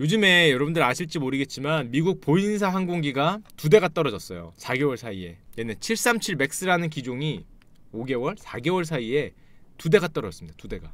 요즘에 여러분들 아실지 모르겠지만 미국 보인사 항공기가 두 대가 떨어졌어요. 4개월 사이에. 얘는 737 맥스라는 기종이 5개월, 4개월 사이에 두 대가 떨어졌습니다. 두 대가.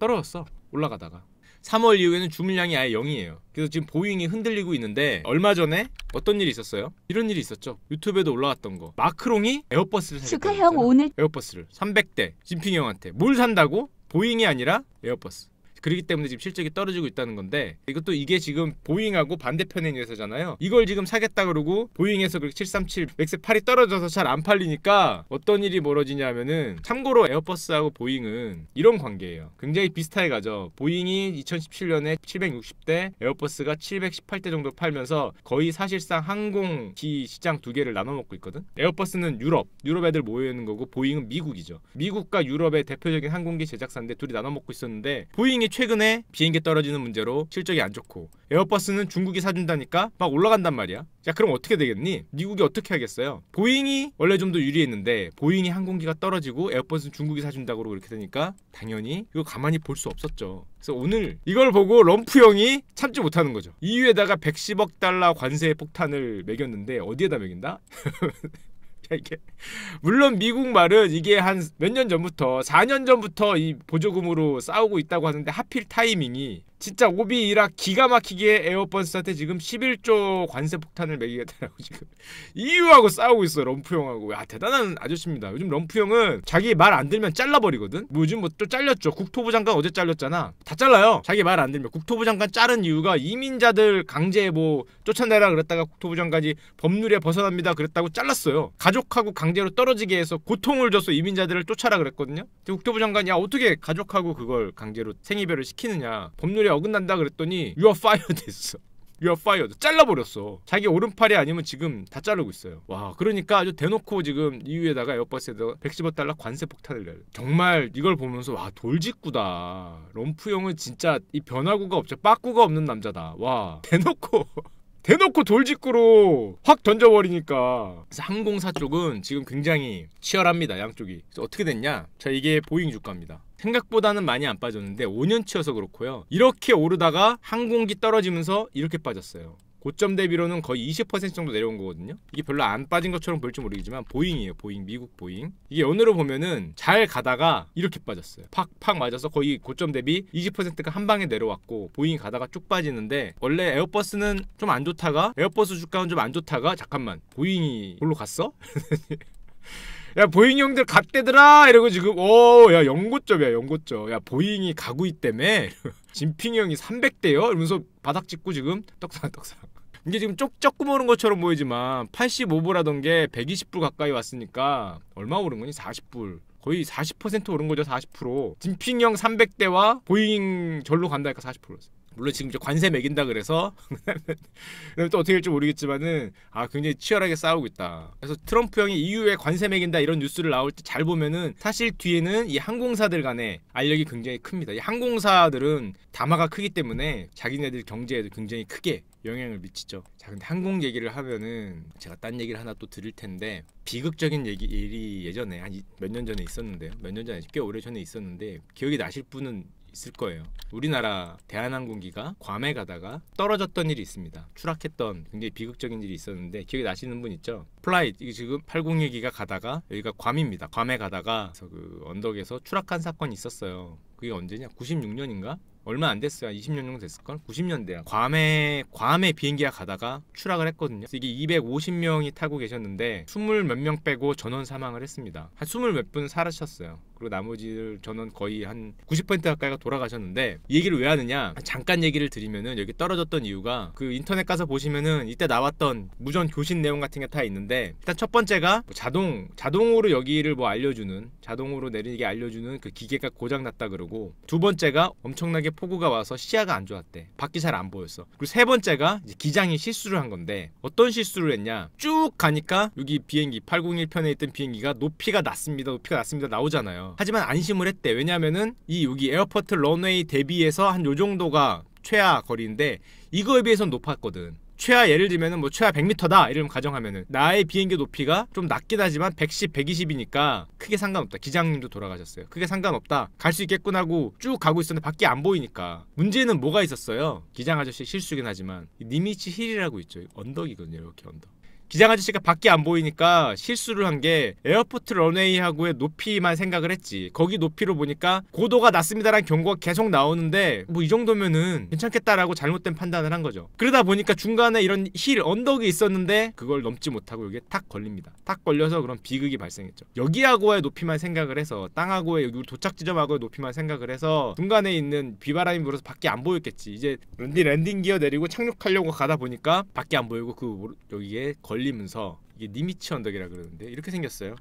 떨어졌어. 올라가다가. 3월 이후에는 주물량이 아예 0이에요. 그래서 지금 보잉이 흔들리고 있는데 얼마 전에 어떤 일이 있었어요? 이런 일이 있었죠. 유튜브에도 올라왔던 거. 마크롱이 에어버스를 사겠다. 축하 형 오늘 에어버스를 300대 진핑 형한테 뭘 산다고? 보잉이 아니라 에어버스. 그렇기 때문에 지금 실적이 떨어지고 있다는 건데 이것도 이게 지금 보잉하고 반대편에 있는 회사잖아요. 이걸 지금 사겠다 그러고 보잉에서 그렇게 737 맥스 8이 떨어져서 잘 안 팔리니까 어떤 일이 벌어지냐면은 참고로 에어버스하고 보잉은 이런 관계예요. 굉장히 비슷하게 가죠. 보잉이 2017년에 760대, 에어버스가 718대 정도 팔면서 거의 사실상 항공기 시장 두 개를 나눠 먹고 있거든. 에어버스는 유럽, 유럽 애들 모여 있는 거고 보잉은 미국이죠. 미국과 유럽의 대표적인 항공기 제작사인데 둘이 나눠 먹고 있었는데 보잉이 최근에 비행기 떨어지는 문제로 실적이 안 좋고 에어버스는 중국이 사준다니까 막 올라간단 말이야. 자 그럼 어떻게 되겠니? 미국이 어떻게 하겠어요? 보잉이 원래 좀 더 유리했는데 보잉이 항공기가 떨어지고 에어버스는 중국이 사준다고 그렇게 되니까 당연히 이거 가만히 볼 수 없었죠. 그래서 오늘 이걸 보고 럼프 형이 참지 못하는 거죠. EU에다가 110억 달러 관세 폭탄을 매겼는데 어디에다 매긴다? 이게 물론 미국 말은 이게 한 몇 년 전부터 4년 전부터 이 보조금으로 싸우고 있다고 하는데 하필 타이밍이 진짜 오비 이라 기가 막히게 에어버스한테 지금 11조 관세 폭탄을 매기겠다라고 지금 이유하고 싸우고 있어 럼프 형하고 야 대단한 아저씨입니다 요즘 럼프 형은 자기 말 안 들면 잘라버리거든 뭐 요즘 뭐 또 잘렸죠 국토부 장관 어제 잘렸잖아 다 잘라요 자기 말 안 들면 국토부 장관 자른 이유가 이민자들 강제 뭐 쫓아내라 그랬다가 국토부 장관이 법률에 벗어납니다 그랬다고 잘랐어요 가족하고 강제로 떨어지게 해서 고통을 줘서 이민자들을 쫓아라 그랬거든요 국토부 장관이 야 어떻게 가족하고 그걸 강제로 생이별을 시키느냐 법률에 어긋난다 그랬더니 you are fired 했어. you are fired. 잘라버렸어. 자기 오른팔이 아니면 지금 다 자르고 있어요. 와 그러니까 아주 대놓고 지금 이유에다가 에어버스에다가 110달러 관세 폭탄을 내요. 정말 이걸 보면서 와 돌직구다. 럼프 형은 진짜 이 변화구가 없죠. 빠꾸가 없는 남자다. 와 대놓고 대놓고 돌직구로 확 던져버리니까 그래서 항공사 쪽은 지금 굉장히 치열합니다 양쪽이 그래서 어떻게 됐냐 자 이게 보잉 주가입니다 생각보다는 많이 안 빠졌는데 5년치여서 그렇고요. 이렇게 오르다가 한 공기 떨어지면서 이렇게 빠졌어요. 고점 대비로는 거의 20% 정도 내려온 거거든요 이게 별로 안 빠진 것처럼 볼지 모르겠지만 보잉이에요 보잉 미국 보잉 이게 연으로 보면은 잘 가다가 이렇게 빠졌어요 팍팍 맞아서 거의 고점 대비 20%가 한 방에 내려왔고 보잉이 가다가 쭉 빠지는데 원래 에어버스는 좀 안 좋다가 에어버스 주가는 좀 안 좋다가 잠깐만 보잉이 골로 갔어? 야 보잉 형들 갓대들라 이러고 지금 오야 어, 연고점이야 연고점 야 보잉이 가고 있다며 진핑 형이 300대요 이러면서 바닥 찍고 지금 떡상 떡상 이게 지금 쪽쪽 구모는 것처럼 보이지만 85불하던 게 120불 가까이 왔으니까 얼마 오른 거니 40불 거의 40% 오른 거죠 40% 진핑형 300대와 보잉 절로 간다니까 40%였어요 물론 지금 이제 관세 매긴다 그래서 그럼 또 어떻게 될지 모르겠지만은 아 굉장히 치열하게 싸우고 있다. 그래서 트럼프 형이 EU에 관세 매긴다 이런 뉴스를 나올 때 잘 보면은 사실 뒤에는 이 항공사들 간의 알력이 굉장히 큽니다. 이 항공사들은 담화가 크기 때문에 자기네들 경제에도 굉장히 크게 영향을 미치죠. 자, 근데 항공 얘기를 하면은 제가 딴 얘기를 하나 또 드릴 텐데 비극적인 얘기 일이 예전에 한몇년 전에 있었는데요. 몇 년 전에 꽤 오래 전에 있었는데 기억이 나실 분은 있을 거예요. 우리나라 대한항공기가 괌에 가다가 떨어졌던 일이 있습니다. 추락했던 굉장히 비극적인 일이 있었는데 기억이 나시는 분 있죠? 플라이 이게 지금 802기가 가다가 여기가 괌입니다. 괌에 가다가 그 언덕에서 추락한 사건이 있었어요. 그게 언제냐? 96년인가? 얼마 안 됐어요. 20년 정도 됐을 걸. 90년대야. 괌에 괌에 비행기가 가다가 추락을 했거든요. 이게 250명이 타고 계셨는데 20몇명 빼고 전원 사망을 했습니다. 한20몇분 사라졌어요. 그리고 나머지 를 전원 거의 한 90% 가까이가 돌아가셨는데 이 얘기를 왜 하느냐 잠깐 얘기를 드리면은 여기 떨어졌던 이유가 그 인터넷 가서 보시면은 이때 나왔던 무전 교신 내용 같은 게 다 있는데 일단 첫 번째가 뭐 자동 자동으로 여기를 뭐 알려주는 자동으로 내리게 알려주는 그 기계가 고장 났다 그러고 두 번째가 엄청나게 폭우가 와서 시야가 안 좋았대. 밖이 잘 안 보였어. 그리고 세 번째가 기장이 실수를 한 건데 어떤 실수를 했냐? 쭉 가니까 여기 비행기 801편에 있던 비행기가 높이가 낮습니다. 높이가 낮습니다. 나오잖아요. 하지만 안심을 했대. 왜냐면은 이 여기 에어포트 런웨이 대비해서 한 요 정도가 최하 거리인데 이거에 비해서는 높았거든. 최하 예를 들면은 뭐 최하 100m다 이러면 가정하면은 나의 비행기 높이가 좀 낮긴 하지만 110, 120이니까 크게 상관없다. 기장님도 돌아가셨어요. 크게 상관없다. 갈 수 있겠구나 하고 쭉 가고 있었는데 밖에 안 보이니까 문제는 뭐가 있었어요? 기장 아저씨 실수긴 하지만 니미치 힐이라고 있죠. 언덕이거든요. 이렇게 언덕. 기장 아저씨가 밖에 안 보이니까 실수를 한 게 에어포트 런웨이하고의 높이만 생각을 했지 거기 높이로 보니까 고도가 낮습니다라는 경고가 계속 나오는데 뭐 이 정도면은 괜찮겠다라고 잘못된 판단을 한 거죠 그러다 보니까 중간에 이런 힐 언덕이 있었는데 그걸 넘지 못하고 여기에 탁 걸립니다 탁 걸려서 그런 비극이 발생했죠 여기하고의 높이만 생각을 해서 땅하고의 여기 도착 지점하고의 높이만 생각을 해서 중간에 있는 비바람이 불어서 밖에 안 보였겠지 이제 랜딩 랜딩 기어 내리고 착륙하려고 가다 보니까 밖에 안 보이고 그 여기에 걸 걸리면서 이게 니미츠 언덕이라 그러는데 이렇게 생겼어요.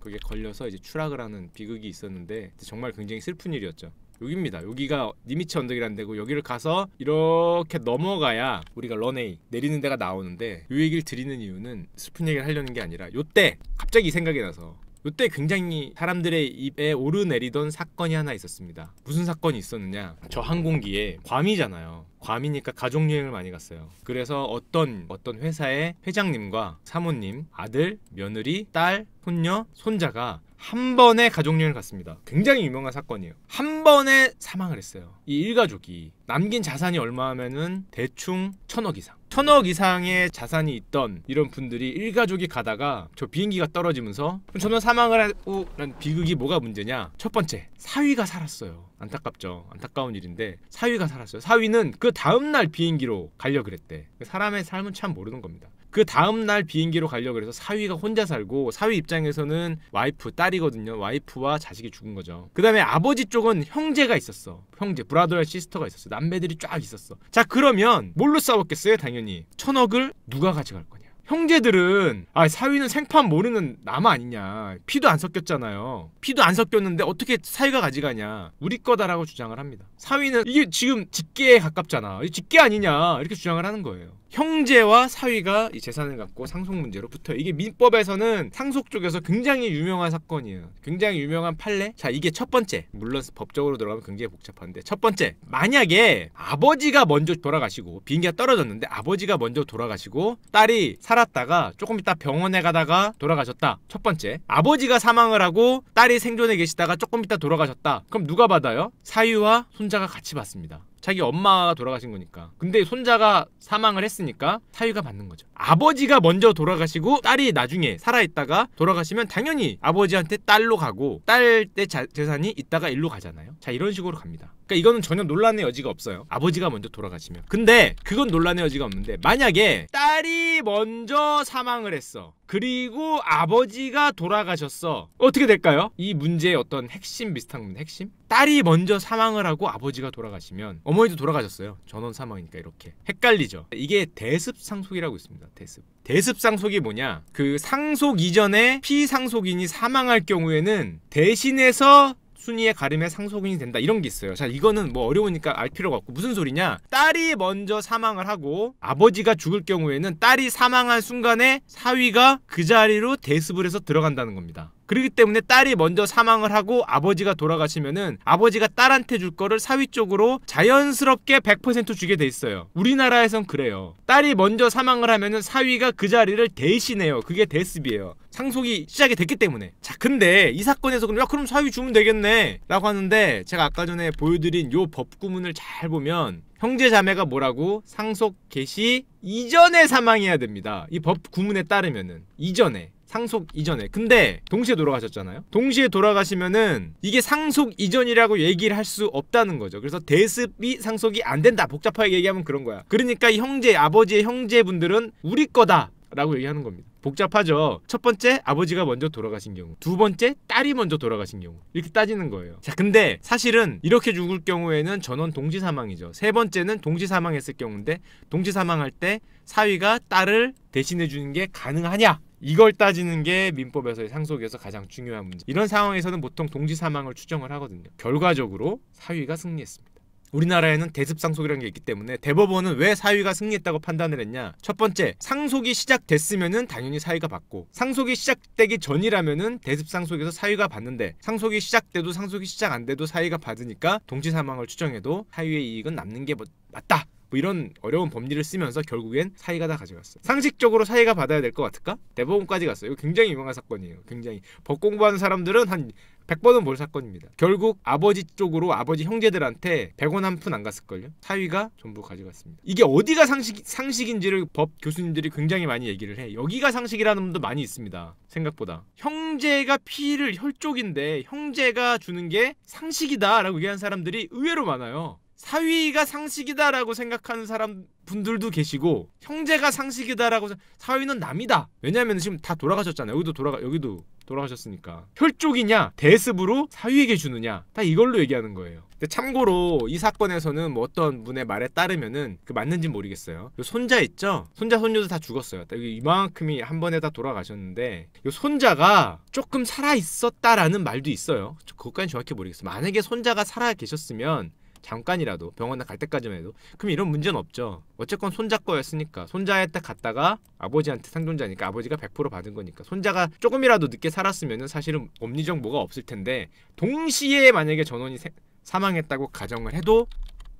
그게 걸려서 이제 추락을 하는 비극이 있었는데 정말 굉장히 슬픈 일이었죠. 여기입니다. 여기가 니미츠언덕이란 데고 여기를 가서 이렇게 넘어가야 우리가 런웨이 내리는 데가 나오는데 이 얘기를 드리는 이유는 슬픈 얘기를 하려는 게 아니라 요때 갑자기 생각이 나서 이때 굉장히 사람들의 입에 오르내리던 사건이 하나 있었습니다. 무슨 사건이 있었느냐? 저 항공기에 괌이잖아요. 괌이니까 가족 여행을 많이 갔어요. 그래서 어떤 어떤 회사의 회장님과 사모님, 아들, 며느리, 딸, 손녀, 손자가 한 번에 가족여행을 갔습니다. 굉장히 유명한 사건이에요. 한 번에 사망을 했어요. 이 일가족이 남긴 자산이 얼마 하면은 대충 천억 이상. 천억 이상의 자산이 있던 이런 분들이 일가족이 가다가 저 비행기가 떨어지면서 저는 사망을 하고 난 비극이 뭐가 문제냐 첫 번째 사위가 살았어요 안타깝죠 안타까운 일인데 사위가 살았어요 사위는 그 다음날 비행기로 가려 그랬대 그 사람의 삶은 참 모르는 겁니다 그 다음 날 비행기로 가려 고해서 사위가 혼자 살고 사위 입장에서는 와이프 딸이거든요. 와이프와 자식이 죽은 거죠. 그다음에 아버지 쪽은 형제가 있었어. 형제 브라더와 시스터가 있었어. 남매들이 쫙 있었어. 자 그러면 뭘로 싸웠겠어요? 당연히 천억을 누가 가져갈 거냐? 형제들은 아 사위는 생판 모르는 남 아니냐 피도 안 섞였잖아요 피도 안 섞였는데 어떻게 사위가 가져가냐 우리 거다라고 주장을 합니다 사위는 이게 지금 직계에 가깝잖아 직계 아니냐 이렇게 주장을 하는 거예요 형제와 사위가 이 재산을 갖고 상속 문제로 붙어요. 이게 민법에서는 상속 쪽에서 굉장히 유명한 사건이에요. 굉장히 유명한 판례. 자, 이게 첫 번째. 물론 법적으로 들어가면 굉장히 복잡한데 첫 번째. 만약에 아버지가 먼저 돌아가시고 비행기가 떨어졌는데 아버지가 먼저 돌아가시고 딸이 살았다가 조금 있다 병원에 가다가 돌아가셨다. 첫 번째. 아버지가 사망을 하고 딸이 생존해 계시다가 조금 있다 돌아가셨다. 그럼 누가 받아요? 사위와 손자가 같이 받습니다. 자기 엄마가 돌아가신 거니까 근데 손자가 사망을 했으니까 사위가 받는 거죠 아버지가 먼저 돌아가시고 딸이 나중에 살아있다가 돌아가시면 당연히 아버지한테 딸로 가고 딸 때 재산이 있다가 일로 가잖아요 자 이런 식으로 갑니다 그러니까 이거는 전혀 논란의 여지가 없어요 아버지가 먼저 돌아가시면 근데 그건 논란의 여지가 없는데 만약에 딸이 먼저 사망을 했어 그리고 아버지가 돌아가셨어. 어떻게 될까요? 이 문제의 어떤 핵심 비슷한 건 핵심? 딸이 먼저 사망을 하고 아버지가 돌아가시면 어머니도 돌아가셨어요. 전원 사망이니까 이렇게. 헷갈리죠. 이게 대습상속이라고 있습니다. 대습. 대습상속이 뭐냐? 그 상속 이전에 피상속인이 사망할 경우에는 대신해서 순위의 가름에 상속인이 된다 이런 게 있어요 자 이거는 뭐 어려우니까 알 필요가 없고 무슨 소리냐 딸이 먼저 사망을 하고 아버지가 죽을 경우에는 딸이 사망한 순간에 사위가 그 자리로 대습을 해서 들어간다는 겁니다 그렇기 때문에 딸이 먼저 사망을 하고 아버지가 돌아가시면은 아버지가 딸한테 줄 거를 사위 쪽으로 자연스럽게 100% 주게 돼 있어요. 우리나라에선 그래요. 딸이 먼저 사망을 하면은 사위가 그 자리를 대신해요. 그게 대습이에요. 상속이 시작이 됐기 때문에 자 근데 이 사건에서 그럼 야 그럼 사위 주면 되겠네 라고 하는데 제가 아까 전에 보여드린 요 법구문을 잘 보면 형제자매가 뭐라고 상속 개시 이전에 사망해야 됩니다 이 법 구문에 따르면은 이전에 상속 이전에 근데 동시에 돌아가셨잖아요 동시에 돌아가시면은 이게 상속 이전이라고 얘기를 할 수 없다는 거죠 그래서 대습이 상속이 안 된다 복잡하게 얘기하면 그런 거야 그러니까 형제 아버지의 형제분들은 우리 거다 라고 얘기하는 겁니다 복잡하죠 첫 번째 아버지가 먼저 돌아가신 경우 두 번째 딸이 먼저 돌아가신 경우 이렇게 따지는 거예요 자 근데 사실은 이렇게 죽을 경우에는 전원 동시 사망이죠 세 번째는 동시 사망했을 경우인데 동시 사망할 때 사위가 딸을 대신해 주는 게 가능하냐 이걸 따지는 게 민법에서의 상속에서 가장 중요한 문제. 이런 상황에서는 보통 동지 사망을 추정을 하거든요. 결과적으로 사위가 승리했습니다. 우리나라에는 대습상속이라는 게 있기 때문에 대법원은 왜 사위가 승리했다고 판단을 했냐 첫 번째 상속이 시작됐으면 당연히 사위가 받고 상속이 시작되기 전이라면 대습상속에서 사위가 받는데 상속이 시작돼도 상속이 시작 안 돼도 사위가 받으니까 동지 사망을 추정해도 사위의 이익은 남는 게 뭐, 맞다 뭐 이런 어려운 법리를 쓰면서 결국엔 사이가 다 가져갔어요. 상식적으로 사이가 받아야 될 것 같을까? 대법원까지 갔어요. 굉장히 유명한 사건이에요. 굉장히 법 공부하는 사람들은 한 100번은 볼 사건입니다. 결국 아버지 쪽으로 아버지 형제들한테 100원 한 푼 안 갔을걸요? 사위가 전부 가져갔습니다. 이게 어디가 상식, 상식인지를 법 교수님들이 굉장히 많이 얘기를 해. 여기가 상식이라는 분도 많이 있습니다. 생각보다. 형제가 피를 혈족인데 형제가 주는 게 상식이다라고 얘기하는 사람들이 의외로 많아요. 사위가 상식이다라고 생각하는 사람 분들도 계시고 형제가 상식이다라고 사위는 남이다. 왜냐하면 지금 다 돌아가셨잖아요. 여기도 돌아가 여기도 돌아가셨으니까 혈족이냐 대습으로 사위에게 주느냐 다 이걸로 얘기하는 거예요. 근데 참고로 이 사건에서는 뭐 어떤 분의 말에 따르면은 그 맞는지 모르겠어요. 요 손자 있죠? 손자 손녀도 다 죽었어요. 여기 이만큼이 한 번에 다 돌아가셨는데 요 손자가 조금 살아 있었다라는 말도 있어요. 그것까지 정확히 모르겠어요. 만약에 손자가 살아 계셨으면 잠깐이라도 병원에 갈 때까지만 해도 그럼 이런 문제는 없죠 어쨌건 손자거였으니까 손자한테 갔다가 아버지한테 상존자니까 아버지가 100% 받은 거니까 손자가 조금이라도 늦게 살았으면 사실은 엄리 정보가 없을 텐데 동시에 만약에 전원이 세, 사망했다고 가정을 해도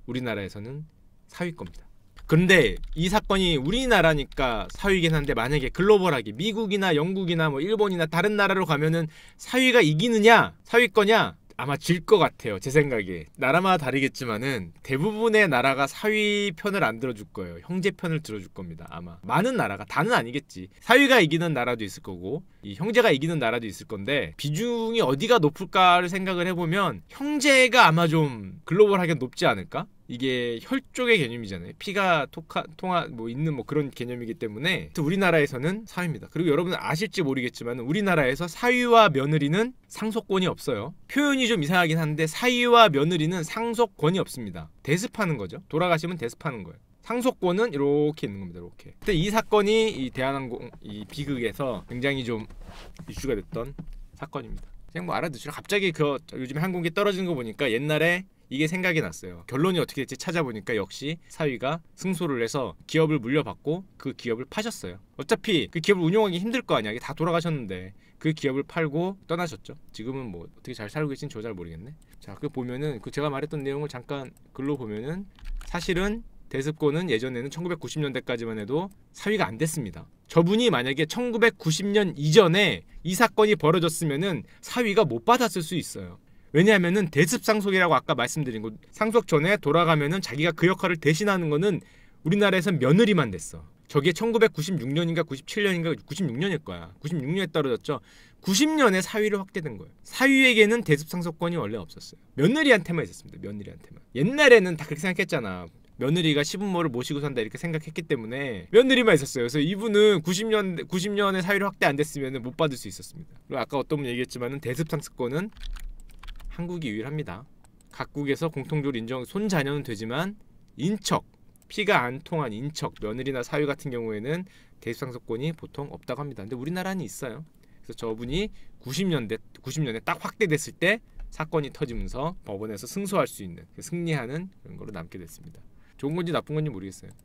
우리나라에서는 사위 겁니다 근데 이 사건이 우리나라니까 사위긴 한데 만약에 글로벌하게 미국이나 영국이나 뭐 일본이나 다른 나라로 가면은 사위가 이기느냐 사위 거냐 아마 질 것 같아요. 제 생각에. 나라마다 다르겠지만은 대부분의 나라가 사위 편을 안 들어줄 거예요. 형제 편을 들어줄 겁니다. 아마. 많은 나라가 다는 아니겠지. 사위가 이기는 나라도 있을 거고 이 형제가 이기는 나라도 있을 건데 비중이 어디가 높을까를 생각을 해보면 형제가 아마 좀 글로벌하게 높지 않을까? 이게 혈족의 개념이잖아요. 피가 토카, 통화 뭐 있는 뭐 그런 개념이기 때문에 우리나라에서는 사위입니다. 그리고 여러분 아실지 모르겠지만 우리나라에서 사위와 며느리는 상속권이 없어요. 표현이 좀 이상하긴 한데 사위와 며느리는 상속권이 없습니다. 대습하는 거죠. 돌아가시면 대습하는 거예요. 상속권은 이렇게 있는 겁니다. 이렇게. 근데 이 사건이 이 대한항공 이 비극에서 굉장히 좀 이슈가 됐던 사건입니다. 그냥 뭐 알아두시라. 갑자기 그 요즘 항공기 떨어지는 거 보니까 옛날에 이게 생각이 났어요. 결론이 어떻게 될지 찾아보니까 역시 사위가 승소를 해서 기업을 물려받고 그 기업을 파셨어요. 어차피 그 기업을 운영하기 힘들 거 아니야. 이게 다 돌아가셨는데 그 기업을 팔고 떠나셨죠. 지금은 뭐 어떻게 잘 살고 계신지 저 잘 모르겠네. 자, 그 보면은 그 제가 말했던 내용을 잠깐 글로 보면은 사실은 대습고는 예전에는 1990년대까지만 해도 사위가 안 됐습니다. 저분이 만약에 1990년 이전에 이 사건이 벌어졌으면 사위가 못 받았을 수 있어요. 왜냐하면은 대습 상속이라고 아까 말씀드린 거 상속 전에 돌아가면은 자기가 그 역할을 대신하는 거는 우리나라에선 며느리만 됐어. 저게 1996년인가 97년인가 96년일 거야. 96년에 떨어졌죠. 90년에 사위를 확대된 거예요. 사위에게는 대습 상속권이 원래 없었어요. 며느리한테만 있었습니다. 며느리한테만. 옛날에는 다 그렇게 생각했잖아. 며느리가 시부모를 모시고 산다 이렇게 생각했기 때문에 며느리만 있었어요. 그래서 이분은 90년 90년에 사위를 확대 안 됐으면 못 받을 수 있었습니다. 그리고 아까 어떤 분 얘기했지만은 대습 상속권은 한국이 유일합니다. 각국에서 공통적 인정 손자녀는 되지만 인척 피가 안 통한 인척 며느리나 사위 같은 경우에는 대입상속권이 보통 없다고 합니다. 근데 우리나라는 있어요. 그래서 저분이 90년대 90년에 딱 확대됐을 때 사건이 터지면서 법원에서 승소할 수 있는 승리하는 그런 거로 남게 됐습니다. 좋은 건지 나쁜 건지 모르겠어요.